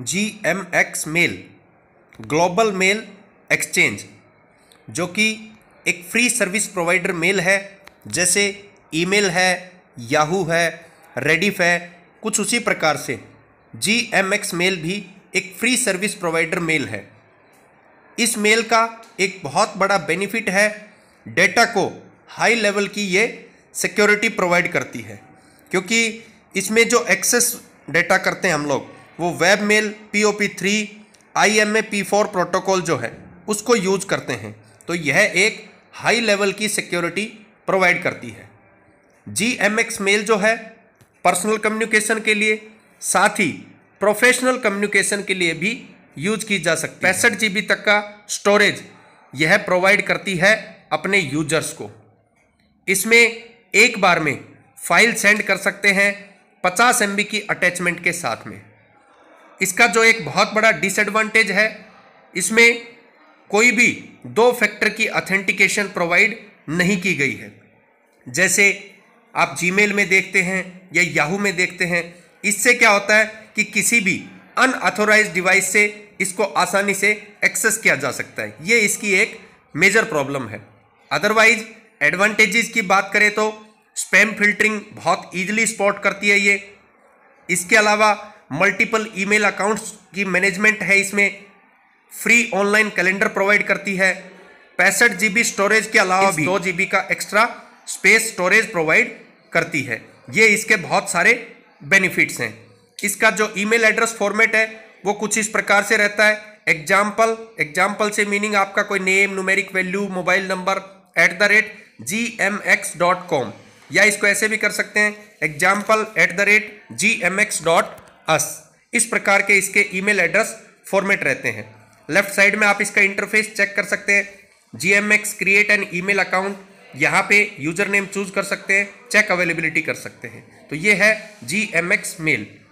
जी M X mail global mail exchange जो कि एक फ्री सर्विस प्रोवाइडर मेल है जैसे ईमेल है याहू है रेडिफ है कुछ उसी प्रकार से जी एम एक्स मेल भी एक फ्री सर्विस प्रोवाइडर मेल है इस मेल का एक बहुत बड़ा बेनिफिट है डेटा को हाई लेवल की ये सिक्योरिटी प्रोवाइड करती है क्योंकि इसमें जो एक्सेस डेटा करते हैं हम लोग वो web mail P O P three I M A P four protocol जो है उसको यूज़ करते हैं तो यह एक हाई लेवल की सिक्योरिटी प्रोवाइड करती है जी एम एक्स मेल जो है पर्सनल कम्युनिकेशन के लिए साथ ही प्रोफेशनल कम्युनिकेशन के लिए भी यूज की जा सकती पैंसठ जी बी तक का स्टोरेज यह प्रोवाइड करती है अपने यूजर्स को इसमें एक बार में फाइल सेंड कर सकते हैं 50 एम की अटैचमेंट के साथ में इसका जो एक बहुत बड़ा डिसएडवांटेज है इसमें कोई भी दो फैक्टर की ऑथेंटिकेशन प्रोवाइड नहीं की गई है जैसे आप जीमेल में देखते हैं या याहू में देखते हैं इससे क्या होता है कि किसी भी अनऑथोराइज डिवाइस से इसको आसानी से एक्सेस किया जा सकता है ये इसकी एक मेजर प्रॉब्लम है अदरवाइज एडवांटेजेस की बात करें तो स्पैम फिल्टरिंग बहुत ईजिली स्पॉट करती है ये इसके अलावा हाँ। मल्टीपल ईमेल अकाउंट्स की मैनेजमेंट है इसमें फ्री ऑनलाइन कैलेंडर प्रोवाइड करती है पैंसठ जी स्टोरेज के अलावा भी दो जी का एक्स्ट्रा स्पेस स्टोरेज प्रोवाइड करती है ये इसके बहुत सारे बेनिफिट्स हैं इसका जो ईमेल एड्रेस फॉर्मेट है वो कुछ इस प्रकार से रहता है एग्जाम्पल एग्जाम्पल से मीनिंग आपका कोई name numeric value mobile number at the rate G M X dot com या इसको ऐसे भी कर सकते हैं example at the rate G M X dot us इस प्रकार के इसके ईमेल एड्रेस फॉर्मेट रहते हैं लेफ्ट साइड में आप इसका इंटरफेस चेक कर सकते हैं G M X create an email account यहाँ पे यूजर नेम चूज कर सकते हैं चेक अवेलेबिलिटी कर सकते हैं तो ये है जी एम एक्स मेल